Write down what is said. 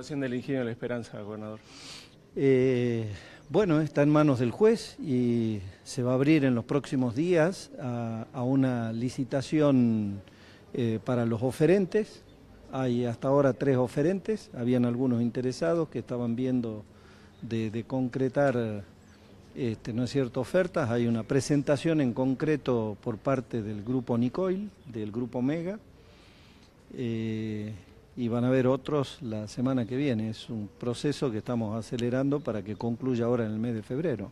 del ingenio de La Esperanza, gobernador? Eh, bueno, está en manos del juez y se va a abrir en los próximos días a, una licitación eh, para los oferentes. Hay hasta ahora tres oferentes, habían algunos interesados que estaban viendo de, concretar, este, no es cierto, ofertas. Hay una presentación en concreto por parte del grupo Nicoil, del grupo Mega. Eh, y van a haber otros la semana que viene. Es un proceso que estamos acelerando para que concluya ahora en el mes de febrero.